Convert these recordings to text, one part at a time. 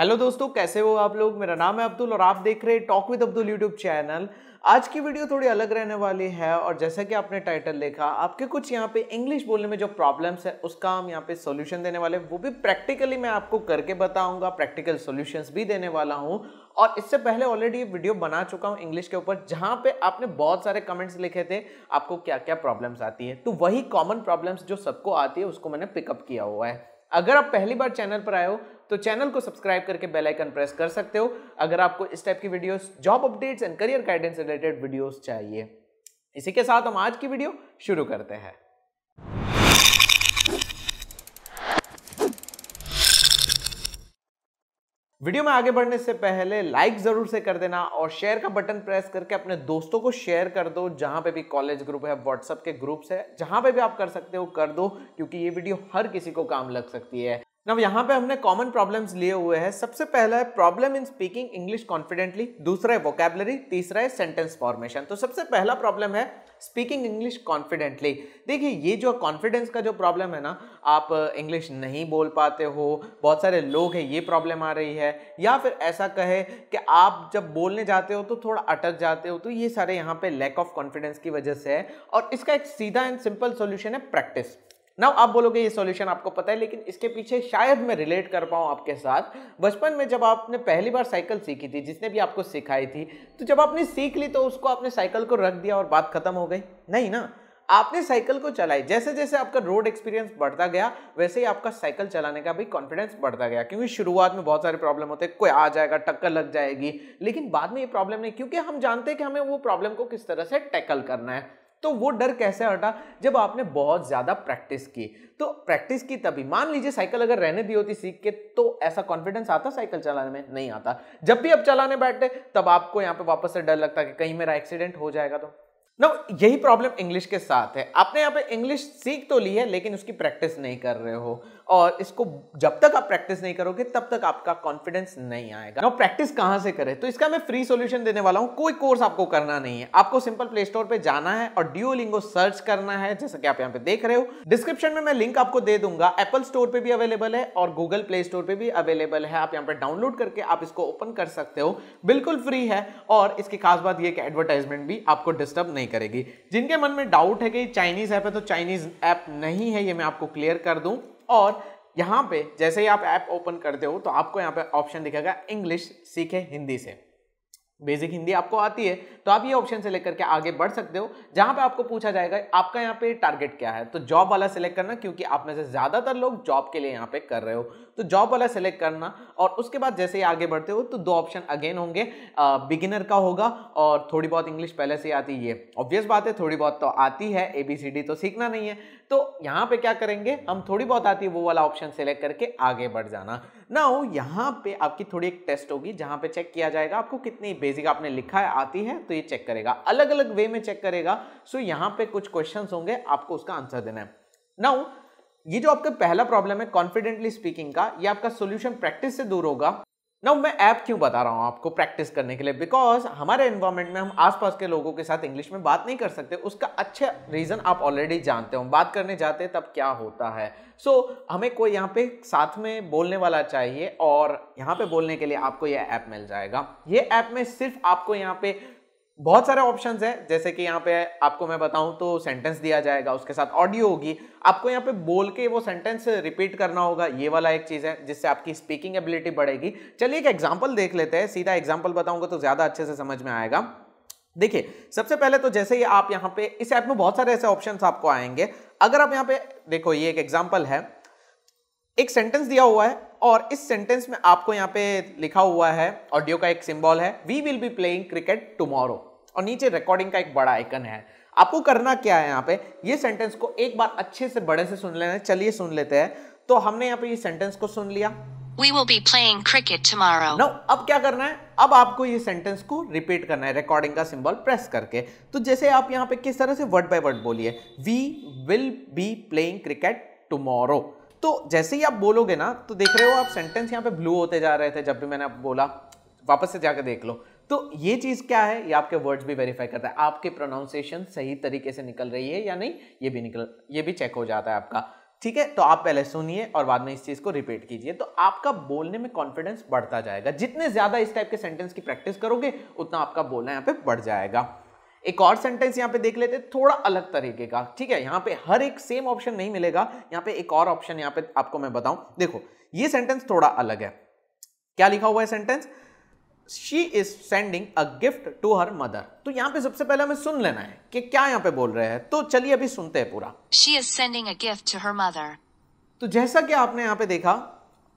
Hello दोस्तों कैसे हो आप लोग मेरा नाम है अब्दुल और आप देख रहे हैं talk with Abdul YouTube channel आज की वीडियो थोड़ी अलग रहने वाली है और जैसा कि आपने टाइटल देखा आपके कुछ यहाँ पे इंग्लिश बोलने में जो प्रॉब्लम्स है उसका हम यहाँ पे सॉल्यूशन देने वाले वो भी प्रैक्टिकली मैं आपको करके बताऊंगा प्रैक्टिकल सॉल्यूशंस भी देने वाला हूँ और इससे पहले ऑलरेडी ये वीडियो बना चुका हूँ इंग्लिश के ऊपर जहाँ पे आपने बहुत सारे कमेंट्स लिखे थे आपको क्या क्या प्रॉब्लम्स आती है तो वही कॉमन प्रॉब्लम्स जो सबको आती है उसको मैंने पिकअप किया हुआ है अगर आप पहली बार चैनल पर आए हो तो चैनल को सब्सक्राइब करके बेल आइकन प्रेस कर सकते हो अगर आपको इस टाइप की videos job updates and career guidance related videos चाहिए इसी के साथ हम आज की वीडियो शुरू करते हैं वीडियो में आगे बढ़ने से पहले लाइक ज़रूर से कर देना और शेयर का बटन प्रेस करके अपने दोस्तों को शेयर कर दो जहाँ पे भी कॉलेज ग्रुप है व्हाट्सअप के ग्रुप्स है जहाँ पे भी आप कर सकते हो कर दो क्योंकि ये वीडियो हर किसी को काम लग सकती है ना यहाँ पे हमने कॉमन प्रॉब्लम्स लिए हुए हैं सबसे पहला है problem in speaking English confidently दूसरा है वोकेबलरी तीसरा है सेंटेंस फॉर्मेशन तो सबसे पहला प्रॉब्लम है स्पीकिंग इंग्लिश कॉन्फिडेंटली देखिए ये जो कॉन्फिडेंस का जो प्रॉब्लम है ना आप इंग्लिश uh, नहीं बोल पाते हो बहुत सारे लोग हैं ये प्रॉब्लम आ रही है या फिर ऐसा कहे कि आप जब बोलने जाते हो तो थोड़ा अटक जाते हो तो ये सारे यहाँ पे लैक ऑफ कॉन्फिडेंस की वजह से है और इसका एक सीधा एंड सिंपल सोल्यूशन है प्रैक्टिस नाउ आप बोलोगे ये सॉल्यूशन आपको पता है लेकिन इसके पीछे शायद मैं रिलेट कर पाऊँ आपके साथ बचपन में जब आपने पहली बार साइकिल सीखी थी जिसने भी आपको सिखाई थी तो जब आपने सीख ली तो उसको आपने साइकिल को रख दिया और बात खत्म हो गई नहीं ना आपने साइकिल को चलाई जैसे जैसे आपका रोड एक्सपीरियंस बढ़ता गया वैसे ही आपका साइकिल चलाने का भी कॉन्फिडेंस बढ़ता गया क्योंकि शुरुआत में बहुत सारे प्रॉब्लम होते हैं कोई आ जाएगा टक्कर लग जाएगी लेकिन बाद में ये प्रॉब्लम नहीं क्योंकि हम जानते हैं कि हमें वो प्रॉब्लम को किस तरह से टैकल करना है तो वो डर कैसे हटा जब आपने बहुत ज़्यादा प्रैक्टिस की तो प्रैक्टिस की तभी मान लीजिए साइकिल अगर रहने दी होती सीख के तो ऐसा कॉन्फिडेंस आता साइकिल चलाने में नहीं आता जब भी आप चलाने बैठे तब आपको यहाँ पे वापस से डर लगता कि कहीं मेरा एक्सीडेंट हो जाएगा तो ना यही प्रॉब्लम इंग्लिश के साथ है आपने यहाँ पे इंग्लिश सीख तो ली है लेकिन उसकी प्रैक्टिस नहीं कर रहे हो और इसको जब तक आप प्रैक्टिस नहीं करोगे तब तक आपका कॉन्फिडेंस नहीं आएगा ना प्रैक्टिस कहाँ से करें तो इसका मैं फ्री सोल्यूशन देने वाला हूँ कोई कोर्स आपको करना नहीं है आपको सिंपल प्ले स्टोर पर जाना है और लिंगो सर्च करना है जैसा कि आप यहाँ पे देख रहे हो डिस्क्रिप्शन में मैं लिंक आपको दे दूंगा एप्पल स्टोर पर भी अवेलेबल है और गूगल प्ले स्टोर पर भी अवेलेबल है आप यहाँ पर डाउनलोड करके आप इसको ओपन कर सकते हो बिल्कुल फ्री है और इसकी खास बात यह कि एडवर्टाइजमेंट भी आपको डिस्टर्ब नहीं करेगी जिनके मन में डाउट है कि चाइनीज ऐप है तो चाइनीज ऐप नहीं है ये मैं आपको क्लियर कर दूं और यहाँ पे जैसे ही आप ऐप ओपन करते हो तो आपको यहाँ पे ऑप्शन दिखेगा इंग्लिश सीखे हिंदी से बेसिक हिंदी आपको आती है तो आप ये ऑप्शन सेलेक्ट करके आगे बढ़ सकते हो जहाँ पे आपको पूछा जाएगा आपका यहाँ पे टारगेट क्या है तो जॉब वाला सेलेक्ट करना क्योंकि आप में से ज़्यादातर लोग जॉब के लिए यहाँ पे कर रहे हो तो जॉब वाला सेलेक्ट करना और उसके बाद जैसे ही आगे बढ़ते हो तो दो ऑप्शन अगेन होंगे बिगिनर का होगा और थोड़ी बहुत इंग्लिश पहले से आती है ऑब्वियस बात है थोड़ी बहुत तो आती है ए बी सी डी तो सीखना नहीं है तो यहाँ पर क्या करेंगे हम थोड़ी बहुत आती है वो वाला ऑप्शन सेलेक्ट करके आगे बढ़ जाना नाउ यहाँ पे आपकी थोड़ी एक टेस्ट होगी जहाँ पे चेक किया जाएगा आपको कितनी बेसिक आपने लिखा है आती है तो ये चेक करेगा अलग अलग वे में चेक करेगा सो so यहाँ पे कुछ क्वेश्चन होंगे आपको उसका आंसर देना है नाउ ये जो आपका पहला प्रॉब्लम है कॉन्फिडेंटली स्पीकिंग का ये आपका सोल्यूशन प्रैक्टिस से दूर होगा नाउ मैं ऐप क्यों बता रहा हूँ आपको प्रैक्टिस करने के लिए बिकॉज हमारे इन्वायरमेंट में हम आसपास के लोगों के साथ इंग्लिश में बात नहीं कर सकते उसका अच्छा रीज़न आप ऑलरेडी जानते हो बात करने जाते तब क्या होता है सो so, हमें कोई यहाँ पे साथ में बोलने वाला चाहिए और यहाँ पे बोलने के लिए आपको यह ऐप मिल जाएगा ये ऐप में सिर्फ आपको यहाँ पे बहुत सारे ऑप्शन है जैसे कि यहाँ पे आपको मैं बताऊं तो सेंटेंस दिया जाएगा उसके साथ ऑडियो होगी आपको यहाँ पे बोल के वो सेंटेंस रिपीट करना होगा ये वाला एक चीज़ है जिससे आपकी स्पीकिंग एबिलिटी बढ़ेगी चलिए एक एग्जाम्पल देख लेते हैं सीधा एग्जाम्पल बताऊंगा तो ज़्यादा अच्छे से समझ में आएगा देखिए सबसे पहले तो जैसे ही आप यहाँ पे इस ऐप में बहुत सारे ऐसे ऑप्शन आपको आएंगे अगर आप यहाँ पे देखो ये एक एग्जाम्पल है एक सेंटेंस दिया हुआ है और इस सेंटेंस में आपको यहाँ पे लिखा हुआ है ऑडियो का एक सिंबल है we will be playing cricket tomorrow और नीचे रिकॉर्डिंग का एक बड़ा आइकन है आपको करना क्या है यहाँ पे ये सेंटेंस को एक बार अच्छे से बड़े से सुन लेना चलिए सुन लेते हैं तो हमने यहाँ पे ये सेंटेंस को सुन लिया We will be playing cricket tomorrow. Now, अब क्या करना है अब आपको ये सेंटेंस को रिपीट करना है रिकॉर्डिंग का सिंबल प्रेस करके तो जैसे आप यहाँ पे किस तरह से वर्ड बाय वर्ड बोलिए we will be playing cricket tomorrow तो जैसे ही आप बोलोगे ना तो देख रहे हो आप सेंटेंस यहाँ पे ब्लू होते जा रहे थे जब भी मैंने आप बोला वापस से जाकर देख लो तो ये चीज़ क्या है ये आपके वर्ड्स भी वेरीफाई करता है आपके प्रोनाउंसिएशन सही तरीके से निकल रही है या नहीं ये भी निकल ये भी चेक हो जाता है आपका ठीक है तो आप पहले सुनिए और बाद में इस चीज़ को रिपीट कीजिए तो आपका बोलने में कॉन्फिडेंस बढ़ता जाएगा जितने ज़्यादा इस टाइप के सेंटेंस की प्रैक्टिस करोगे उतना आपका बोलना यहाँ पे बढ़ जाएगा एक और सेंटेंस यहाँ पे देख लेते हैं थोड़ा अलग तरीके का ठीक है यहाँ पे हर एक सेम ऑप्शन नहीं मिलेगा यहाँ पे एक और ऑप्शन यहाँ पे आपको मैं बताऊं देखो ये सेंटेंस थोड़ा अलग है क्या लिखा हुआ है sentence she is sending a gift to her mother तो यहाँ पे सबसे पहले हमें सुन लेना है कि क्या यहाँ पे बोल रहे हैं तो चलिए अभी सुनते हैं पूरा she is sending a gift to her mother तो जैसा कि आपने यहाँ पे देखा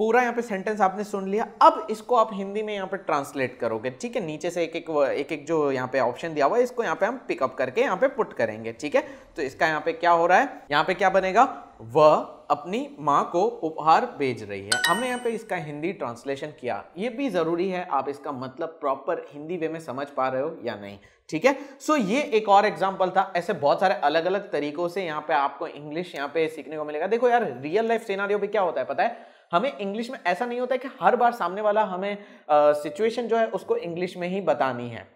पूरा यहाँ पे सेंटेंस आपने सुन लिया अब इसको आप हिंदी में यहाँ पे ट्रांसलेट करोगे ठीक है नीचे से एक एक एक एक जो यहाँ पे ऑप्शन दिया हुआ है इसको यहाँ पे हम पिकअप करके यहाँ पे पुट करेंगे ठीक है तो इसका यहाँ पे क्या हो रहा है यहाँ पे क्या बनेगा वह अपनी माँ को उपहार भेज रही है हमने यहाँ पे इसका हिंदी ट्रांसलेशन किया ये भी ज़रूरी है आप इसका मतलब प्रॉपर हिंदी वे में समझ पा रहे हो या नहीं ठीक है सो ये एक और एग्जाम्पल था ऐसे बहुत सारे अलग अलग तरीकों से यहाँ पे आपको इंग्लिश यहाँ पे सीखने को मिलेगा देखो यार रियल लाइफ सीनारियो भी क्या होता है पता है हमें इंग्लिश में ऐसा नहीं होता है कि हर बार सामने वाला हमें सिचुएशन जो है उसको इंग्लिश में ही बतानी है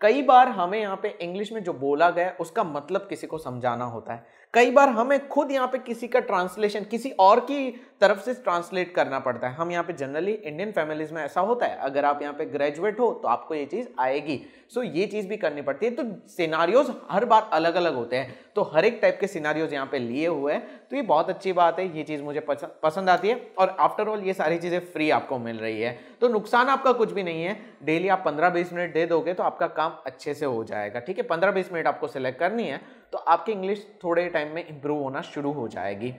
कई बार हमें यहाँ पे इंग्लिश में जो बोला गया उसका मतलब किसी को समझाना होता है कई बार हमें खुद यहाँ पे किसी का ट्रांसलेशन किसी और की तरफ से ट्रांसलेट करना पड़ता है हम यहाँ पे जनरली इंडियन फैमिलीज में ऐसा होता है अगर आप यहाँ पे ग्रेजुएट हो तो आपको ये चीज़ आएगी सो ये चीज़ भी करनी पड़ती है तो सिनारियोज हर बार अलग अलग होते हैं तो हर एक टाइप के सिनारियोज यहाँ पे लिए हुए हैं तो ये बहुत अच्छी बात है ये चीज़ मुझे पसंद आती है और आफ्टर ऑल ये सारी चीज़ें फ्री आपको मिल रही है तो नुकसान आपका कुछ भी नहीं है डेली आप पंद्रह बीस मिनट दे दोगे तो आपका काम अच्छे से हो जाएगा ठीक है पंद्रह बीस मिनट आपको सेलेक्ट करनी है तो आपकी इंग्लिश थोड़े टाइम में इम्प्रूव होना शुरू हो जाएगी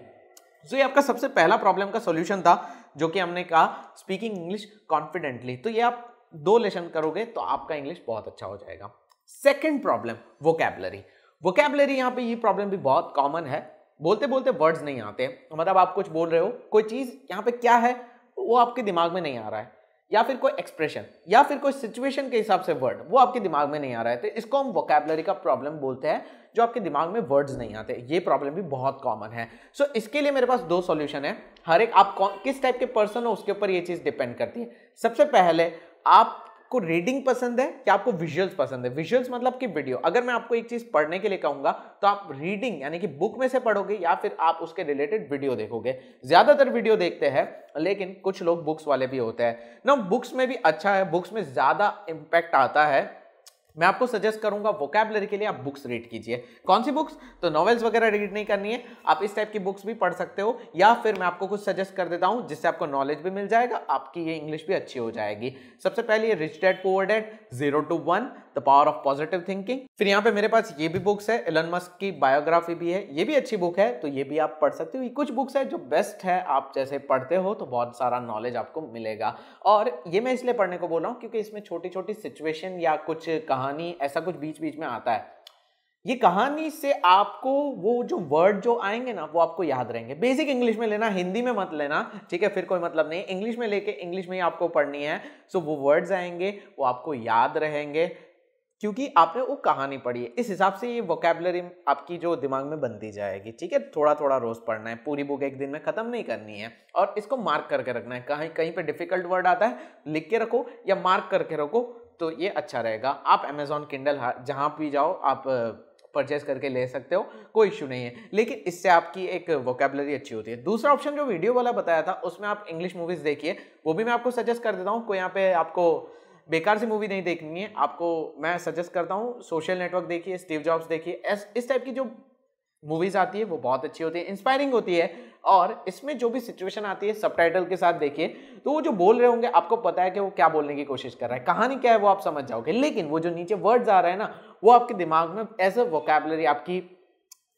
सो ये आपका सबसे पहला प्रॉब्लम का सॉल्यूशन था जो कि हमने कहा स्पीकिंग इंग्लिश कॉन्फिडेंटली तो ये आप दो लेसन करोगे तो आपका इंग्लिश बहुत अच्छा हो जाएगा सेकेंड प्रॉब्लम वोकेबलरी वोकेबलरी यहाँ पे ये प्रॉब्लम भी बहुत कॉमन है बोलते बोलते वर्ड्स नहीं आते मतलब आप कुछ बोल रहे हो कोई चीज़ यहाँ पे क्या है वो आपके दिमाग में नहीं आ रहा है या फिर कोई एक्सप्रेशन या फिर कोई सिचुएशन के हिसाब से वर्ड वो आपके दिमाग में नहीं आ रहे थे तो इसको हम वोकेबलरी का प्रॉब्लम बोलते हैं जो आपके दिमाग में वर्ड्स नहीं आते ये प्रॉब्लम भी बहुत कॉमन है सो so, इसके लिए मेरे पास दो सॉल्यूशन है हर एक आप कौन किस टाइप के पर्सन हो उसके ऊपर ये चीज़ डिपेंड करती है सबसे पहले आप आपको रीडिंग पसंद है या आपको विजुअल्स पसंद है विजुअल्स मतलब कि वीडियो अगर मैं आपको एक चीज पढ़ने के लिए कहूंगा तो आप रीडिंग यानी कि बुक में से पढ़ोगे या फिर आप उसके रिलेटेड वीडियो देखोगे ज्यादातर वीडियो देखते हैं लेकिन कुछ लोग बुक्स वाले भी होते हैं ना बुक्स में भी अच्छा है बुक्स में ज्यादा इंपैक्ट आता है मैं आपको सजेस्ट करूंगा वोकेबलरी के लिए आप बुक्स रीड कीजिए कौन सी बुक्स तो नॉवेल्स वगैरह रीड नहीं करनी है आप इस टाइप की बुक्स भी पढ़ सकते हो या फिर मैं आपको कुछ सजेस्ट कर देता हूँ जिससे आपको नॉलेज भी मिल जाएगा आपकी ये इंग्लिश भी अच्छी हो जाएगी सबसे पहले rich dad poor dad zero to one the power of positive thinking फिर यहाँ पे मेरे पास ये भी बुक्स है एलन मस्क की बायोग्राफी भी है ये भी अच्छी बुक है तो ये भी आप पढ़ सकते हो ये कुछ बुक्स है जो बेस्ट है आप जैसे पढ़ते हो तो बहुत सारा नॉलेज आपको मिलेगा और ये मैं इसलिए पढ़ने को बोल रहा हूँ क्योंकि इसमें छोटी छोटी सिचुएशन या कुछ कहा कहानी ऐसा कुछ बीच बीच में आता है ये कहानी से आपको वो जो वर्ड जो आएंगे ना वो आपको याद रहेंगे बेसिक इंग्लिश में लेना हिंदी में मत लेना ठीक है फिर कोई मतलब नहीं इंग्लिश में लेके इंग्लिश में ही आपको पढ़नी है सो वो वर्ड्स आएंगे वो आपको याद रहेंगे क्योंकि आपने वो कहानी पढ़ी है इस हिसाब से ये वोकेबलरी आपकी जो दिमाग में बनती जाएगी ठीक है थोड़ा थोड़ा रोज पढ़ना है पूरी बुक एक दिन में ख़त्म नहीं करनी है और इसको मार्क करके रखना है कहीं कहीं पे डिफिकल्ट वर्ड आता है लिख के रखो या मार्क करके रखो तो ये अच्छा रहेगा आप अमेजोन किंडल जहाँ भी जाओ आप परचेज करके ले सकते हो कोई इशू नहीं है लेकिन इससे आपकी एक वोकेबलरी अच्छी होती है दूसरा ऑप्शन जो वीडियो वाला बताया था उसमें आप इंग्लिश मूवीज़ देखिए वो भी मैं आपको सजेस्ट कर देता हूँ कोई यहाँ पे आपको बेकार सी मूवी नहीं देखनी है आपको मैं सजेस्ट करता हूँ सोशल नेटवर्क देखिए स्टीव जॉब्स देखिए इस टाइप की जो मूवीज आती है वो बहुत अच्छी होती है इंस्पायरिंग होती है और इसमें जो भी सिचुएशन आती है सब के साथ देखिए तो वो जो बोल रहे होंगे आपको पता है कि वो क्या बोलने की कोशिश कर रहा है कहानी क्या है वो आप समझ जाओगे लेकिन वो जो नीचे वर्ड्स आ रहे हैं ना वो आपके दिमाग में एज अ वोकेबलरी आपकी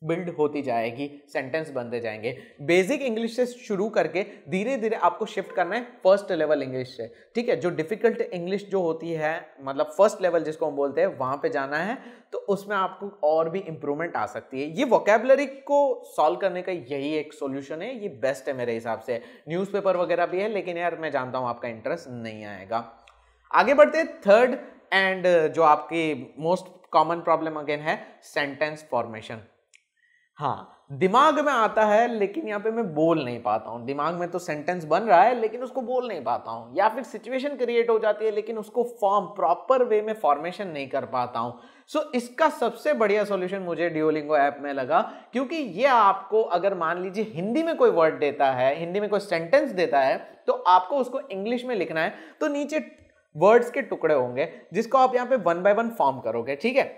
बिल्ड होती जाएगी सेंटेंस बनते जाएंगे बेसिक इंग्लिश से शुरू करके धीरे धीरे आपको शिफ्ट करना है फर्स्ट लेवल इंग्लिश से ठीक है जो डिफिकल्ट इंग्लिश जो होती है मतलब फर्स्ट लेवल जिसको हम बोलते हैं वहाँ पे जाना है तो उसमें आपको और भी इम्प्रूवमेंट आ सकती है ये वोकेबलरी को सॉल्व करने का यही एक सोल्यूशन है ये बेस्ट है मेरे हिसाब से न्यूज़पेपर वगैरह भी है लेकिन यार मैं जानता हूँ आपका इंटरेस्ट नहीं आएगा आगे बढ़ते थर्ड एंड जो आपकी मोस्ट कॉमन प्रॉब्लम अगेन है सेंटेंस फॉर्मेशन हाँ दिमाग में आता है लेकिन यहाँ पे मैं बोल नहीं पाता हूँ दिमाग में तो सेंटेंस बन रहा है लेकिन उसको बोल नहीं पाता हूँ या फिर सिचुएशन क्रिएट हो जाती है लेकिन उसको फॉर्म प्रॉपर वे में फॉर्मेशन नहीं कर पाता हूँ सो so, इसका सबसे बढ़िया सॉल्यूशन मुझे डिओलिंगो ऐप में लगा क्योंकि ये आपको अगर मान लीजिए हिंदी में कोई वर्ड देता है हिंदी में कोई सेंटेंस देता है तो आपको उसको इंग्लिश में लिखना है तो नीचे वर्ड्स के टुकड़े होंगे जिसको आप यहाँ पे वन बाय वन फॉर्म करोगे ठीक है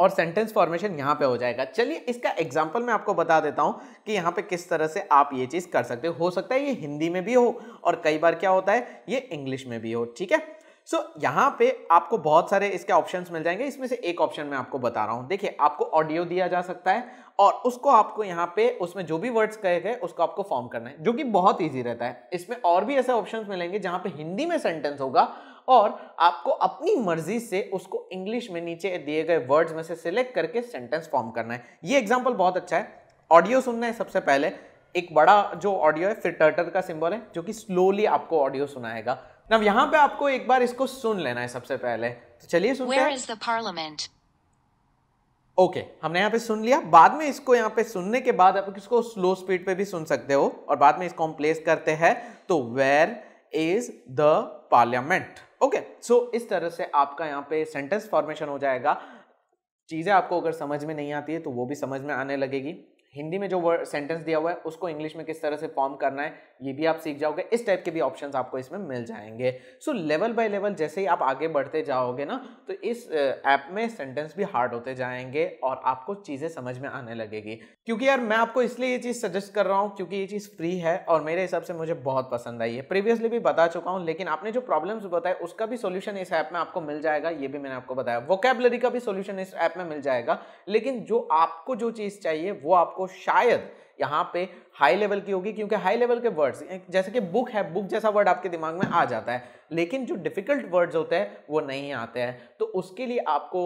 और सेंटेंस फॉर्मेशन यहाँ पे हो जाएगा चलिए इसका एग्जाम्पल मैं आपको बता देता हूँ कि यहाँ पे किस तरह से आप ये चीज़ कर सकते हो हो सकता है ये हिंदी में भी हो और कई बार क्या होता है ये इंग्लिश में भी हो ठीक है सो so, यहाँ पे आपको बहुत सारे इसके ऑप्शन मिल जाएंगे इसमें से एक ऑप्शन मैं आपको बता रहा हूँ देखिए आपको ऑडियो दिया जा सकता है और उसको आपको यहाँ पे उसमें जो भी वर्ड्स कहे गए उसको आपको फॉर्म करना है जो कि बहुत ईजी रहता है इसमें और भी ऐसे ऑप्शन मिलेंगे जहाँ पे हिंदी में सेंटेंस होगा और आपको अपनी मर्जी से उसको इंग्लिश में नीचे दिए गए वर्ड्स में से सिलेक्ट करके सेंटेंस फॉर्म करना है ये एग्जाम्पल बहुत अच्छा है ऑडियो सुनना है सबसे पहले एक बड़ा जो ऑडियो है फिर टर्टर का सिंबल है जो कि स्लोली आपको ऑडियो सुनाएगा अब यहाँ पे आपको एक बार इसको सुन लेना है सबसे पहले तो चलिए सुनते हैं ओके हमने यहाँ पे सुन लिया बाद में इसको यहाँ पे सुनने के बाद आप इसको स्लो स्पीड पे भी सुन सकते हो और बाद में इसको हम प्लेस करते हैं तो where is the parliament okay so इस तरह से आपका यहाँ पे सेंटेंस फॉर्मेशन हो जाएगा चीज़ें आपको अगर समझ में नहीं आती है तो वो भी समझ में आने लगेगी हिंदी में जो वर्ड सेंटेंस दिया हुआ है उसको इंग्लिश में किस तरह से फॉर्म करना है ये भी आप सीख जाओगे इस टाइप के भी ऑप्शंस आपको इसमें मिल जाएंगे सो लेवल बाय लेवल जैसे ही आप आगे बढ़ते जाओगे ना तो इस ऐप में सेंटेंस भी हार्ड होते जाएंगे और आपको चीज़ें समझ में आने लगेगी क्योंकि यार मैं आपको इसलिए ये चीज़ सजेस्ट कर रहा हूँ क्योंकि ये चीज़ फ्री है और मेरे हिसाब से मुझे बहुत पसंद आई है प्रीवियसली भी बता चुका हूँ लेकिन आपने जो प्रॉब्लम्स बताए उसका भी सोल्यूशन इस ऐप में आपको मिल जाएगा ये भी मैंने आपको बताया वोकेबलरी का भी सोल्यूशन इस ऐप में मिल जाएगा लेकिन जो आपको जो चीज़ चाहिए वो आपको आपको शायद यहाँ पे हाई लेवल की होगी क्योंकि हाई लेवल के वर्ड्स जैसे कि बुक है बुक जैसा वर्ड आपके दिमाग में आ जाता है लेकिन जो डिफिकल्ट वर्ड्स होते हैं वो नहीं आते हैं तो उसके लिए आपको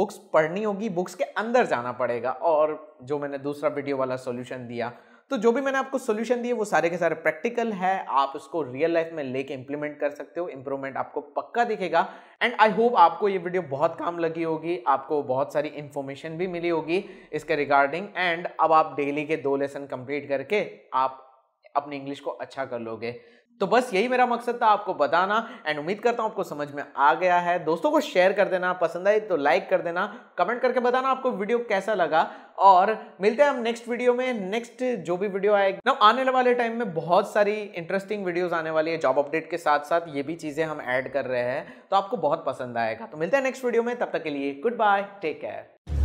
बुक्स पढ़नी होगी बुक्स के अंदर जाना पड़ेगा और जो मैंने दूसरा वीडियो वाला सोल्यूशन दिया तो जो भी मैंने आपको सोल्यूशन दिए वो सारे के सारे प्रैक्टिकल है आप उसको रियल लाइफ में लेके इंप्लीमेंट कर सकते हो इंप्रूवमेंट आपको पक्का दिखेगा एंड आई होप आपको ये वीडियो बहुत काम लगी होगी आपको बहुत सारी इन्फॉर्मेशन भी मिली होगी इसके रिगार्डिंग एंड अब आप डेली के दो लेसन कंप्लीट करके आप अपनी इंग्लिश को अच्छा कर लोगे तो बस यही मेरा मकसद था आपको बताना एंड उम्मीद करता हूँ आपको समझ में आ गया है दोस्तों को शेयर कर देना पसंद आए तो लाइक कर देना कमेंट करके बताना आपको वीडियो कैसा लगा और मिलते हैं हम नेक्स्ट वीडियो में नेक्स्ट जो भी वीडियो आएगी ना आने वाले टाइम में बहुत सारी इंटरेस्टिंग वीडियोस आने वाली है जॉब अपडेट के साथ साथ ये भी चीज़ें हम ऐड कर रहे हैं तो आपको बहुत पसंद आएगा तो मिलते हैं नेक्स्ट वीडियो में तब तक के लिए गुड बाय टेक केयर